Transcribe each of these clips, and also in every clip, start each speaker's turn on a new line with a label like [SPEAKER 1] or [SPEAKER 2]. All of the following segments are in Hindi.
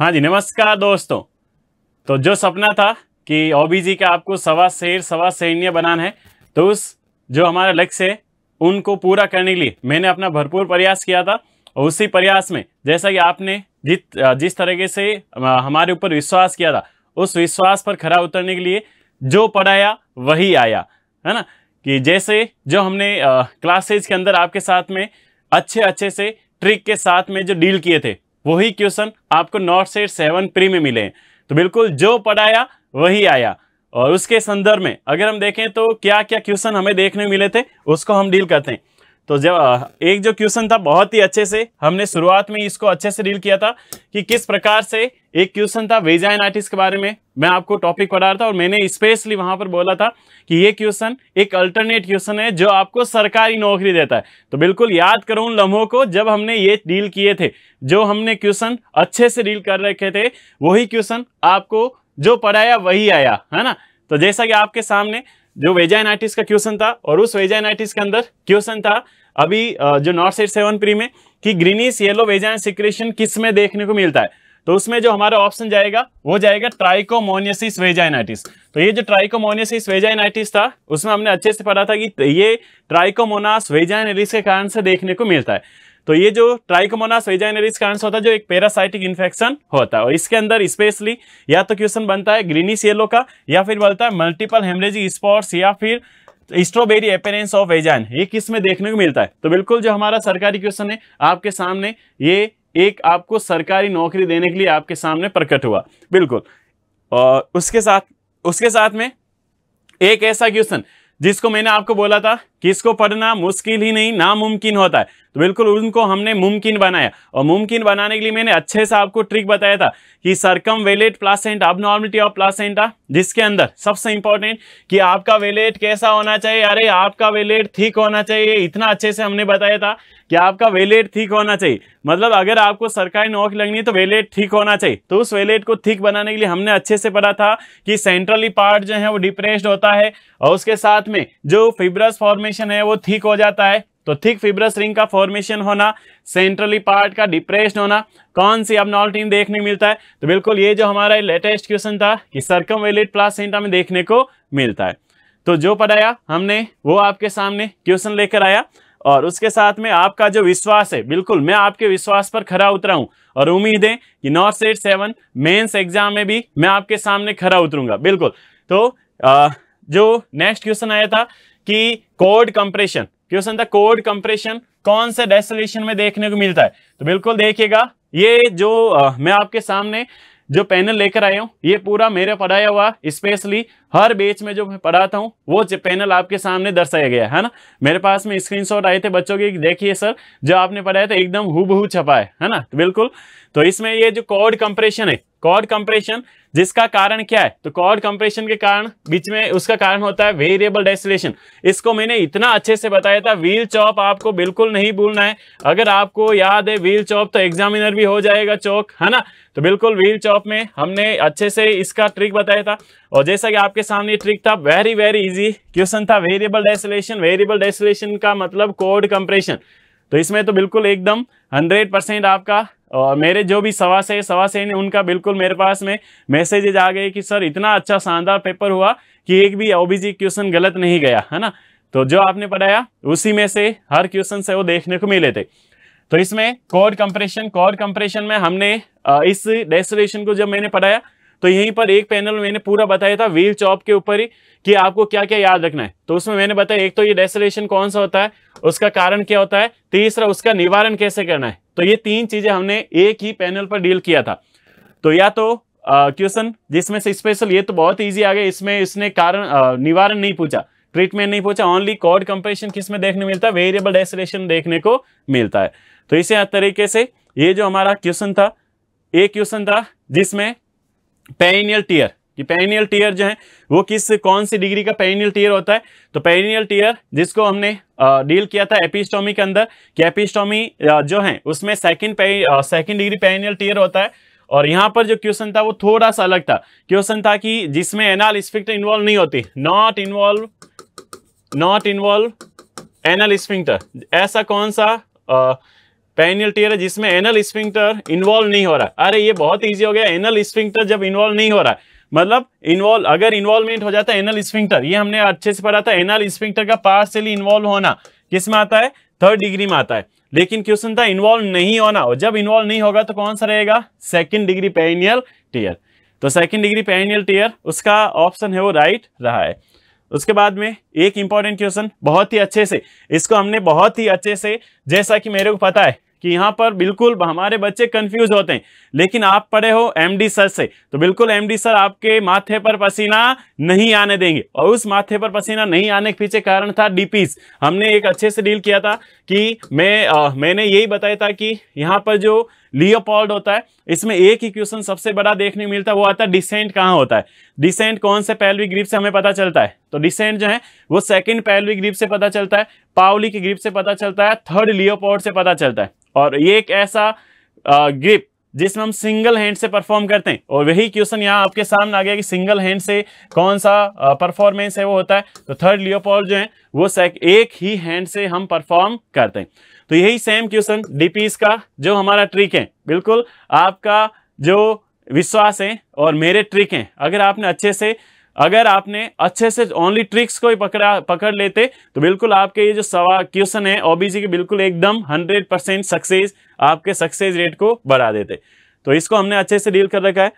[SPEAKER 1] हाँ जी नमस्कार दोस्तों तो जो सपना था कि ओबीजी का आपको सवा शेर सवा सैन्य बनाना है तो उस जो हमारा लक्ष्य है उनको पूरा करने के लिए मैंने अपना भरपूर प्रयास किया था और उसी प्रयास में जैसा कि आपने जित जिस तरीके से हमारे ऊपर विश्वास किया था उस विश्वास पर खरा उतरने के लिए जो पढ़ाया वही आया है ना कि जैसे जो हमने क्लासेज के अंदर आपके साथ में अच्छे अच्छे से ट्रिक के साथ में जो डील किए थे वही क्वेश्चन आपको नॉट सेट सेवन प्री में मिले तो बिल्कुल जो पढ़ाया वही आया और उसके संदर्भ में अगर हम देखें तो क्या क्या क्वेश्चन हमें देखने मिले थे उसको हम डील करते हैं तो जब एक जो क्वेश्चन था बहुत ही अच्छे से हमने शुरुआत में इसको अच्छे से डील किया था कि किस प्रकार से एक क्वेश्चन था वेजाइन आर्टिस्ट के बारे में मैं आपको टॉपिक पढ़ा रहा था और मैंने स्पेशली वहां पर बोला था कि ये क्वेश्चन एक अल्टरनेट क्वेश्चन है जो आपको सरकारी नौकरी देता है तो बिल्कुल याद करो उन लम्हों को जब हमने ये डील किए थे जो हमने क्वेश्चन अच्छे से डील कर रखे थे वही क्वेश्चन आपको जो पढ़ाया वही आया है ना तो जैसा कि आपके सामने जो आर्टिस्ट का क्वेश्चन था और उस आर्टिस्ट के अंदर क्वेश्चन था अभी जो नॉर्थ सेट सेवन प्री में कि ग्रीनिस येलो वेजाइन सिक्रेशन किस में देखने को मिलता है तो उसमें जो हमारा ऑप्शन जाएगा वो जाएगा ट्राइकोमोनियसिस वेजाइनाइटिस तो ये जो ट्राइकोमोनियसिस वेजाइनाइटिस था उसमें हमने अच्छे से पढ़ा था कि ये ट्राइकोमोनास वेजाइनरिस के कारण से देखने को मिलता है तो ये जो ट्राइकोमोनास वेजाइनरिस कारण से होता है जो एक पेरासाइटिक इन्फेक्शन होता है और इसके अंदर स्पेशली या तो क्वेश्चन बनता है ग्रीनिस येलो का या फिर बोलता है मल्टीपल हेमरेजिक स्पॉट्स या फिर स्ट्रॉबेरी अपेरेंस ऑफ एजाइन ये किस में देखने को मिलता है तो बिल्कुल जो हमारा सरकारी क्वेश्चन है आपके सामने ये एक आपको सरकारी नौकरी देने के लिए आपके सामने प्रकट हुआ बिल्कुल और उसके साथ उसके साथ में एक ऐसा क्वेश्चन जिसको मैंने आपको बोला था किसको पढ़ना मुश्किल ही नहीं नामुमकिन होता है तो बिल्कुल उनको हमने मुमकिन बनाया और मुमकिन बनाने के लिए मैंने अच्छे से आपको ट्रिक बताया था कि सरकम वेलेट प्लासेंट अब नॉर्मलिटी ऑफ प्लासेंटा जिसके अंदर सबसे इंपॉर्टेंट कि आपका वेलेट कैसा होना चाहिए अरे आपका वेलेट ठीक होना चाहिए इतना अच्छे से हमने बताया था कि आपका वेलेट ठीक होना चाहिए मतलब अगर आपको सरकारी नौकरी लगनी है तो वेलेट ठीक होना चाहिए तो उस वेलेट को ठीक बनाने के लिए हमने अच्छे से पढ़ा था कि सेंट्रली पार्ट जो है वो डिप्रेस्ड होता है और उसके साथ में जो फिब्रस फॉर्मेशन फॉर्मेशन है वो थिक हो जाता है तो थिक फिब्रस रिंग का फॉर्मेशन होना सेंट्रली पार्ट का डिप्रेस होना कौन सी अब देखने मिलता है तो बिल्कुल ये जो हमारा लेटेस्ट क्वेश्चन था कि सरकम वेलिड प्लासेंटा में देखने को मिलता है तो जो पढ़ाया हमने वो आपके सामने क्वेश्चन लेकर आया और उसके साथ में आपका जो विश्वास है बिल्कुल मैं आपके विश्वास पर खरा उतरा हूं और उम्मीद है कि NORCET seven mains exam में भी मैं आपके सामने खरा उतरूंगा बिल्कुल तो आ, जो नेक्स्ट क्वेश्चन आया था कि कोड कंप्रेशन क्वेश्चन था कोड कंप्रेशन कौन से डेस्टिनेशन में देखने को मिलता है तो बिल्कुल देखिएगा ये जो आ, मैं आपके सामने जो पैनल लेकर आया हूँ ये पूरा मेरे पढ़ाया हुआ स्पेशली हर बेच में जो मैं पढ़ाता हूँ वो पैनल आपके सामने दर्शाया गया है ना मेरे पास में स्क्रीनशॉट आए थे बच्चों के देखिए सर जो आपने पढ़ाया था एकदम हु छपा है है ना तो बिल्कुल तो इसमें ये जो कोड कंप्रेशन है कॉर्ड कंप्रेशन जिसका कारण क्या है तो कॉर्ड कंप्रेशन के कारण बीच में उसका कारण होता है वेरिएबल डेस्टिलेशन इसको मैंने इतना अच्छे से बताया था व्हील चॉप आपको बिल्कुल नहीं भूलना है अगर आपको याद है व्हील चॉप तो एग्जामिनर भी हो जाएगा चौक है ना तो बिल्कुल व्हील चॉप में हमने अच्छे से इसका ट्रिक बताया था और जैसा कि आपके सामने ट्रिक था वेरी वेरी इजी क्वेश्चन था वेरिएबल डेस्टिलेशन वेरिएबल डेस्टिलेशन का मतलब कोड कंप्रेशन तो इसमें तो बिल्कुल एकदम हंड्रेड परसेंट आपका और मेरे जो भी सवा से सवा से उनका बिल्कुल मेरे पास में मैसेजेज आ गए कि सर इतना अच्छा शानदार पेपर हुआ कि एक भी ओबीसी क्वेश्चन गलत नहीं गया है ना तो जो आपने पढ़ाया उसी में से हर क्वेश्चन से वो देखने को मिले थे तो इसमें कोड कंप्रेशन कोड कंप्रेशन में हमने इस डेस्टिनेशन को जब मैंने पढ़ाया तो यहीं पर एक पैनल में मैंने पूरा बताया था व्हील चॉप के ऊपर ही कि आपको क्या क्या याद रखना है तो उसमें मैंने बताया एक तो ये डेसलेशन कौन सा होता है उसका कारण क्या होता है तीसरा उसका निवारण कैसे करना है तो ये तीन चीजें हमने एक ही पैनल पर डील किया था तो या तो क्वेश्चन जिसमें से स्पेशल ये तो बहुत ईजी आ गया इसमें इसने कारण निवारण नहीं पूछा ट्रीटमेंट नहीं पूछा ओनली कॉड कंपेरिजन किस में देखने मिलता है वेरिएबल डेसलेशन देखने को मिलता है तो इसी तरीके से ये जो हमारा क्वेश्चन था एक क्वेश्चन था जिसमें पेनियल टीयर कि पेनियल टीयर जो है वो किस कौन सी डिग्री का पेनियल टीयर होता है तो पेनियल टीयर जिसको हमने डील किया था एपिस्टोमी के अंदर कि एपिस्टोमी जो है उसमें second second degree perineal tear होता है और यहां पर जो क्वेश्चन था वो थोड़ा सा अलग था क्वेश्चन था कि जिसमें एनाल स्फिक्टर इन्वॉल्व नहीं होती not involve not involve anal sphincter ऐसा कौन सा पेनियल टीयर है जिसमें एनल स्पिंक्टर इन्वॉल्व नहीं हो रहा अरे ये बहुत ईजी हो गया एनल स्पिंक्टर जब इन्वॉल्व नहीं हो रहा है मतलब इन्वॉल्व अगर इन्वॉल्वमेंट हो जाता है एनल स्पिंक्टर ये हमने अच्छे से पढ़ा था एनल स्पिंक्टर का पार्सली इन्वॉल्व होना किस में आता है थर्ड डिग्री में आता है लेकिन क्वेश्चन था इन्वॉल्व नहीं होना और जब इन्वॉल्व नहीं होगा तो कौन सा रहेगा सेकंड डिग्री पेनियल टीयर तो सेकंड डिग्री पेनियल टीयर उसका ऑप्शन है वो राइट रहा है उसके बाद में एक इंपॉर्टेंट क्वेश्चन बहुत ही अच्छे से इसको हमने बहुत ही अच्छे से जैसा कि मेरे को पता है कि यहाँ पर बिल्कुल हमारे बच्चे कंफ्यूज होते हैं लेकिन आप पढ़े हो एमडी सर से तो बिल्कुल एमडी सर आपके माथे पर पसीना नहीं आने देंगे और उस माथे पर पसीना नहीं आने के पीछे कारण था डीपीस हमने एक अच्छे से डील किया था कि मैं आ, मैंने यही बताया था कि यहाँ पर जो लियोपोल्ड होता है इसमें एक ही क्वेश्चन सबसे बड़ा देखने को मिलता है वो आता है डिसेंट कहाँ होता है डिसेंट कौन से पैलवी ग्रीप से हमें पता चलता है तो डिसेंट जो है वो सेकंड पैलवी ग्रीप से पता चलता है पावली के ग्रीप से पता चलता है थर्ड लियोपोल्ड से पता चलता है और ये एक ऐसा ग्रिप जिसमें हम सिंगल हैंड से परफॉर्म करते हैं और वही क्वेश्चन यहाँ आपके सामने आ गया कि सिंगल हैंड से कौन सा परफॉर्मेंस है वो होता है तो थर्ड लियोपॉल जो है वो एक ही हैंड से हम परफॉर्म करते हैं तो यही सेम क्वेश्चन डीपीस का जो हमारा ट्रिक है बिल्कुल आपका जो विश्वास है और मेरे ट्रिक हैं अगर आपने अच्छे से अगर आपने अच्छे से ओनली ट्रिक्स को ही पकड़ा पकड़ लेते तो बिल्कुल आपके ये जो सवाल क्वेश्चन है ओबीसी के बिल्कुल एकदम 100 परसेंट सक्सेस आपके सक्सेस रेट को बढ़ा देते तो इसको हमने अच्छे से डील कर रखा है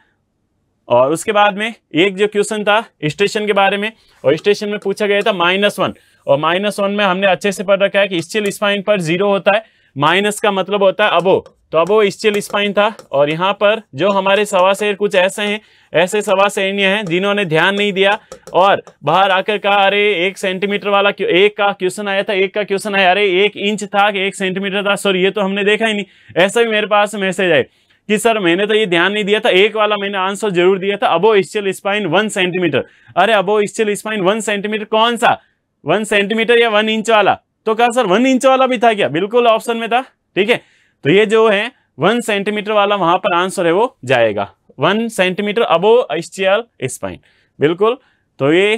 [SPEAKER 1] और उसके बाद में एक जो क्वेश्चन था स्टेशन के बारे में और स्टेशन में पूछा गया था माइनस वन और माइनस वन में हमने अच्छे से पढ़ रखा है कि स्टिल स्पाइन पर जीरो होता है माइनस का मतलब होता है अबो तो अबो स्टील स्टिल स्पाइन था और यहाँ पर जो हमारे सवा शेर कुछ ऐसे हैं ऐसे सवा सैन्य हैं जिन्होंने ध्यान नहीं दिया और बाहर आकर कहा अरे एक सेंटीमीटर वाला क्यों एक का क्वेश्चन आया था एक का क्वेश्चन आया अरे एक इंच था कि एक सेंटीमीटर था सॉरी ये तो हमने देखा ही नहीं ऐसा भी मेरे पास मैसेज आए कि सर मैंने तो ये ध्यान नहीं दिया था एक वाला मैंने आंसर जरूर दिया था above ischial spine one centimetre अरे above ischial spine one centimetre कौन सा वन सेंटीमीटर या वन इंच वाला तो कहा सर वन इंच वाला भी था क्या बिल्कुल ऑप्शन में था ठीक है तो ये जो है वन सेंटीमीटर वाला वहां पर आंसर है वो जाएगा one centimetre above ischial spine बिल्कुल तो ये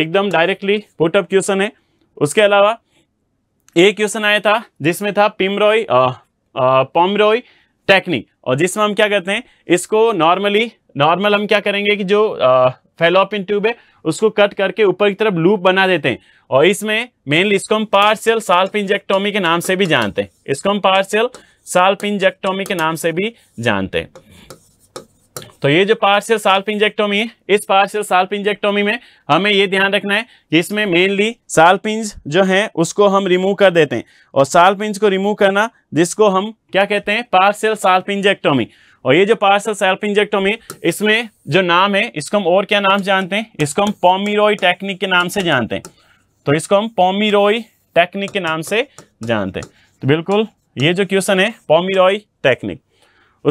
[SPEAKER 1] एकदम डायरेक्टली पुटअप क्वेश्चन है उसके अलावा एक क्वेश्चन आया था जिसमें था पिमरोय पॉमरोय टेक्निक और जिसमें हम क्या करते हैं इसको नॉर्मली नॉर्मल हम क्या करेंगे कि जो फेलोपिन ट्यूब है उसको कट करके ऊपर की तरफ लूप बना देते हैं और इसमें मेनली इसको हम पार्शियल साल्पिंजेक्टोमी के नाम से भी जानते हैं इसको हम पार्शियल साल्पिंजेक्टोमी के नाम से भी जानते हैं तो ये जो पार्शियल साल्पिंजेक्टोमी है इस पार्शियल साल्पिंजेक्टोमी में हमें ये ध्यान रखना है कि इसमें मेनली सालपिंज जो है उसको हम रिमूव कर देते हैं और पिंज को रिमूव करना जिसको हम क्या कहते हैं पार्शियल साल्पिंजेक्टोमी और ये जो पार्सल इंजेक्टोमी इसमें जो नाम है इसको हम और क्या नाम जानते हैं इसको हम पॉमीरोय टेक्निक के नाम से जानते हैं तो इसको हम पॉमीरोय टेक्निक के नाम से जानते हैं तो बिल्कुल ये जो क्वेश्चन है पॉमीरोय टेक्निक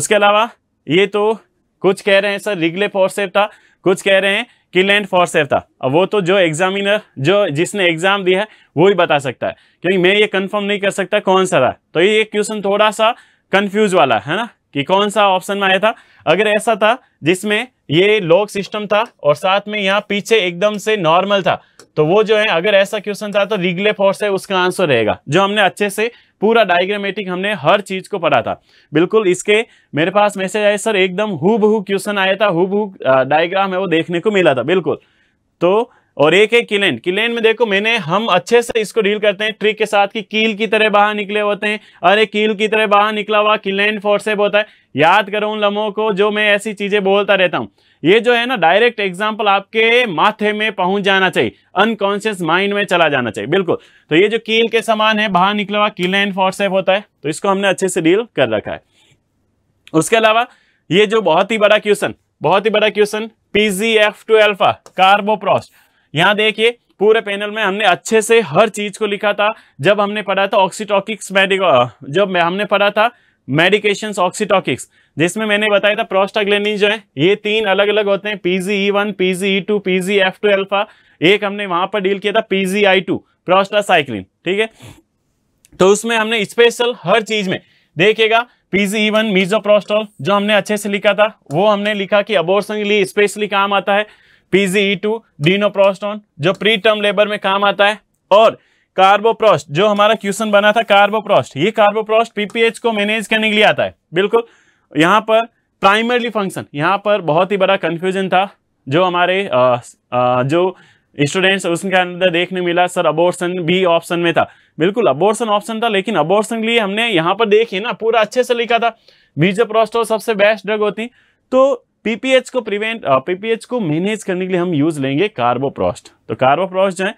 [SPEAKER 1] उसके अलावा ये तो कुछ कह रहे हैं सर रिगले फोरसेप था कुछ कह रहे हैं कि लैंड था अब वो तो जो एग्जामिनर जो जिसने एग्जाम दिया है वो ही बता सकता है क्योंकि मैं ये कन्फर्म नहीं कर सकता कौन सा था तो ये क्वेश्चन थोड़ा सा कन्फ्यूज वाला है ना कि कौन सा ऑप्शन में आया था अगर ऐसा था जिसमें ये लॉक सिस्टम था और साथ में यहाँ पीछे एकदम से नॉर्मल था तो वो जो है अगर ऐसा क्वेश्चन था तो रिगले फोर्स है उसका आंसर रहेगा जो हमने अच्छे से पूरा डायग्रामेटिक हमने हर चीज को पढ़ा था बिल्कुल इसके मेरे पास मैसेज आए सर एकदम हु क्वेश्चन आया था हु डायग्राम है वो देखने को मिला था बिल्कुल तो और एक है किलेन किलेन में देखो मैंने हम अच्छे से इसको डील करते हैं ट्रिक के साथ कि कील की तरह बाहर निकले होते हैं अरे कील की तरह बाहर निकला हुआ किलेन फोर्सेप होता है याद करो उन लम्हों को जो मैं ऐसी चीजें बोलता रहता हूं ये जो है ना डायरेक्ट एग्जाम्पल आपके माथे में पहुंच जाना चाहिए अनकॉन्शियस माइंड में चला जाना चाहिए बिल्कुल तो ये जो कील के समान है बाहर निकला हुआ किलेन फोर्सेप होता है तो इसको हमने अच्छे से डील कर रखा है उसके अलावा ये जो बहुत ही बड़ा क्वेश्चन बहुत ही बड़ा question PGF two alpha carboprost यहाँ देखिए पूरे पैनल में हमने अच्छे से हर चीज को लिखा था जब हमने पढ़ा था ऑक्सीटॉकिक्स मेडिको जब हमने पढ़ा था मेडिकेशन ऑक्सीटॉकिक्स जिसमें मैंने बताया था प्रोस्टाग्लेनिन जो है ये तीन अलग अलग होते हैं PG E one PG E two PG F two alpha एक हमने वहां पर डील किया था पीजी आई टू प्रोस्टासाइक्लिन ठीक है तो उसमें हमने स्पेशल हर चीज में देखिएगा पीजी वन प्रोस्टॉल जो हमने अच्छे से लिखा था वो हमने लिखा कि अबोर्सन के लिए स्पेशली काम आता है पीजी टू डीनोप्रोस्टोन जो प्री टर्म लेबर में काम आता है और कार्बोप्रोस्ट जो हमारा क्वेश्चन बना था कार्बोप्रोस्ट ये कार्बोप्रोस्ट पीपीएच को मैनेज करने के लिए आता है बिल्कुल यहाँ पर प्राइमरली फंक्शन यहाँ पर बहुत ही बड़ा कन्फ्यूजन था जो हमारे आ, आ, जो स्टूडेंट्स उसके अंदर देखने मिला सर अबोर्सन बी ऑप्शन में था बिल्कुल अबोर्सन ऑप्शन था लेकिन अबोर्सन के लिए हमने यहाँ पर देखिए ना पूरा अच्छे से लिखा था बीजोप्रोस्टो सबसे बेस्ट ड्रग होती तो पीपीएच को प्रिवेंट पीपीएच को मैनेज करने के लिए हम यूज लेंगे कार्बोप्रोस्ट तो कार्बोप्रोस्ट जो है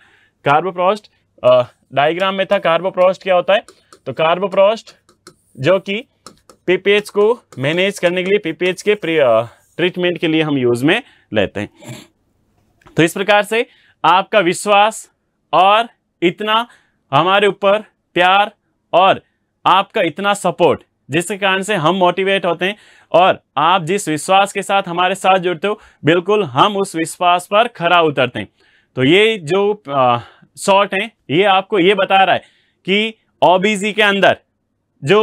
[SPEAKER 1] कार्बोप्रोस्ट डायग्राम में था कार्बोप्रोस्ट क्या होता है तो कार्बोप्रोस्ट जो कि पीपीएच को मैनेज करने के लिए पीपीएच के ट्रीटमेंट के लिए हम यूज में लेते हैं तो इस प्रकार से आपका विश्वास और इतना हमारे ऊपर प्यार और आपका इतना सपोर्ट जिसके कारण से हम मोटिवेट होते हैं और आप जिस विश्वास के साथ हमारे साथ जुड़ते हो बिल्कुल हम उस विश्वास पर खरा उतरते हैं तो ये जो शॉर्ट है ये आपको ये बता रहा है कि ओबीसी के अंदर जो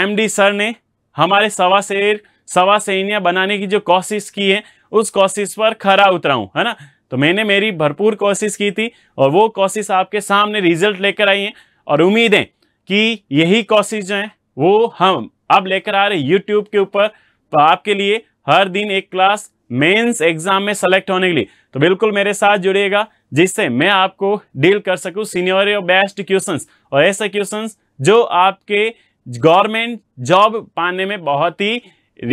[SPEAKER 1] एमडी सर ने हमारे सवा शेर सवा सैनिया बनाने की जो कोशिश की है उस कोशिश पर खरा उतरा हूं है ना तो मैंने मेरी भरपूर कोशिश की थी और वो कोशिश आपके सामने रिजल्ट लेकर आई है और उम्मीद है कि यही कोशिश जो है वो हम अब लेकर आ रहे यूट्यूब के ऊपर तो आपके लिए हर दिन एक क्लास मेंस एग्जाम में सेलेक्ट होने के लिए तो बिल्कुल मेरे साथ जुड़िएगा जिससे मैं आपको डील कर सकूं सीनियर बेस्ट क्वेश्चंस और ऐसे क्वेश्चंस जो आपके गवर्नमेंट जॉब पाने में बहुत ही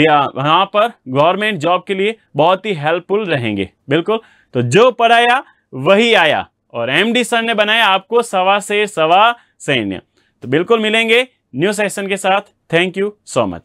[SPEAKER 1] वहां पर गवर्नमेंट जॉब के लिए बहुत ही हेल्पफुल रहेंगे बिल्कुल तो जो पढ़ाया वही आया और एमडी सर ने बनाया आपको सवा से सवा सैन्य तो बिल्कुल मिलेंगे न्यू सेशन के साथ थैंक यू सो मच